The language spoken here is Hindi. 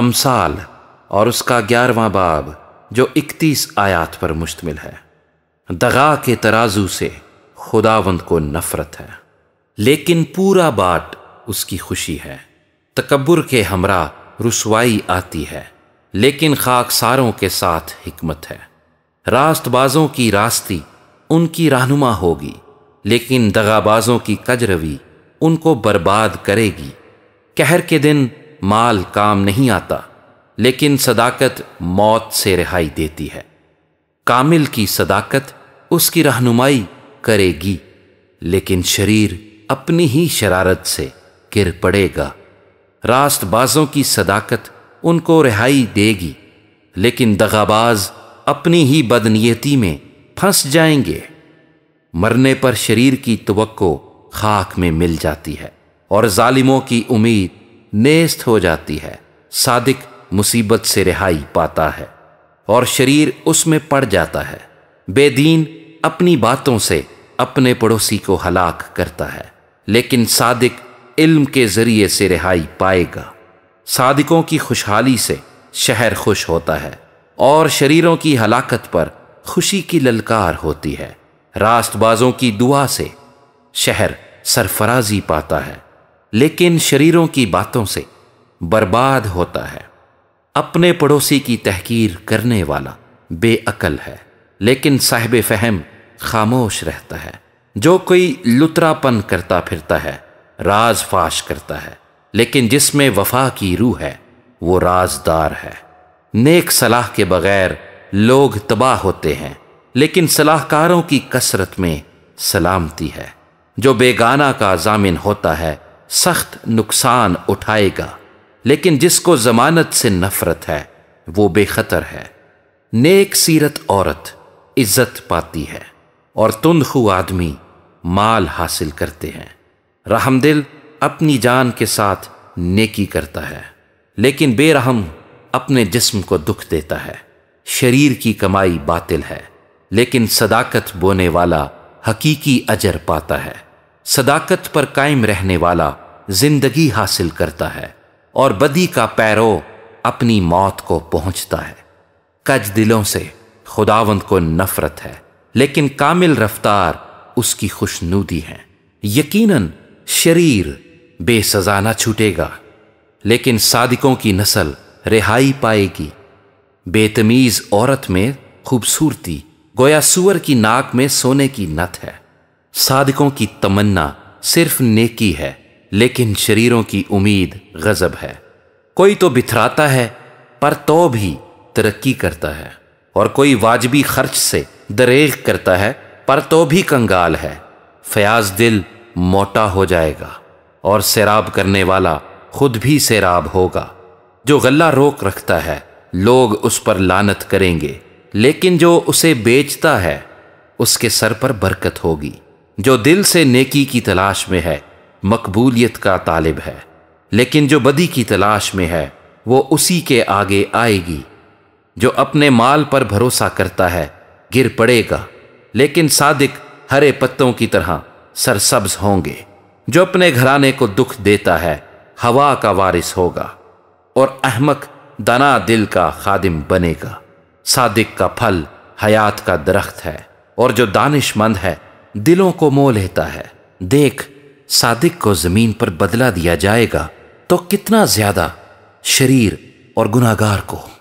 अमसाल और उसका ग्यारहवां बाब जो इकतीस आयात पर मुश्तमिल है दगा के तराजू से खुदावंद को नफरत है लेकिन पूरा बाट उसकी खुशी है तकबर के हमरा रसवाई आती है लेकिन खाक सारों के साथ हिकमत है रास्तबाजों की रास्ती उनकी रहनुमा होगी लेकिन दगाबाजों की कजरवी उनको बर्बाद करेगी कहर के दिन माल काम नहीं आता लेकिन सदाकत मौत से रिहाई देती है कामिल की सदाकत उसकी रहनुमाई करेगी लेकिन शरीर अपनी ही शरारत से गिर पड़ेगा रास्तबाजों की सदाकत उनको रिहाई देगी लेकिन दगाबाज अपनी ही बदनीयती में फंस जाएंगे मरने पर शरीर की तवक्को खाक में मिल जाती है और जालिमों की उम्मीद नेस्त हो जाती है सादिक मुसीबत से रिहाई पाता है और शरीर उसमें पड़ जाता है बेदीन अपनी बातों से अपने पड़ोसी को हलाक करता है लेकिन सादिक इल्म के जरिए से रिहाई पाएगा सादिकों की खुशहाली से शहर खुश होता है और शरीरों की हलाकत पर खुशी की ललकार होती है रास्तबाजों की दुआ से शहर सरफराजी पाता है लेकिन शरीरों की बातों से बर्बाद होता है अपने पड़ोसी की तहकीर करने वाला बेअकल है लेकिन साहिब फहम खामोश रहता है जो कोई लुतरापन करता फिरता है राज फाश करता है लेकिन जिसमें वफा की रूह है वो राजदार है नेक सलाह के बगैर लोग तबाह होते हैं लेकिन सलाहकारों की कसरत में सलामती है जो बेगाना का जामिन होता है सख्त नुकसान उठाएगा लेकिन जिसको जमानत से नफरत है वो बेखतर है नेक सीरत औरत इज्जत पाती है और तुंदखू आदमी माल हासिल करते हैं रहमदिल अपनी जान के साथ नेकी करता है लेकिन बेरहम अपने जिस्म को दुख देता है शरीर की कमाई बातिल है लेकिन सदाकत बोने वाला हकीकी अजर पाता है सदाकत पर कायम रहने वाला जिंदगी हासिल करता है और बदी का पैरो अपनी मौत को पहुंचता है कज दिलों से खुदावंद को नफरत है लेकिन कामिल रफ्तार उसकी खुशनूदी है यकीनन शरीर बेसजाना छूटेगा लेकिन सादिकों की नस्ल रिहाई पाएगी बेतमीज औरत में खूबसूरती गोया सुअर की नाक में सोने की नत है साधकों की तमन्ना सिर्फ नेकी है लेकिन शरीरों की उम्मीद गजब है कोई तो बिथराता है पर तो भी तरक्की करता है और कोई वाजबी खर्च से दरेग करता है पर तो भी कंगाल है फयाज दिल मोटा हो जाएगा और सैराब करने वाला खुद भी सैराब होगा जो गला रोक रखता है लोग उस पर लानत करेंगे लेकिन जो उसे बेचता है उसके सर पर बरकत होगी जो दिल से नेकी की तलाश में है मकबूलियत का तालिब है लेकिन जो बदी की तलाश में है वो उसी के आगे आएगी जो अपने माल पर भरोसा करता है गिर पड़ेगा लेकिन सादिक हरे पत्तों की तरह सरसब्ज होंगे जो अपने घराने को दुख देता है हवा का वारिस होगा और अहमक दना दिल का खादिम बनेगा सादिक का फल हयात का दरख्त है और जो दानिशमंद है दिलों को मोह लेता है देख सादिक को जमीन पर बदला दिया जाएगा तो कितना ज्यादा शरीर और गुनागार को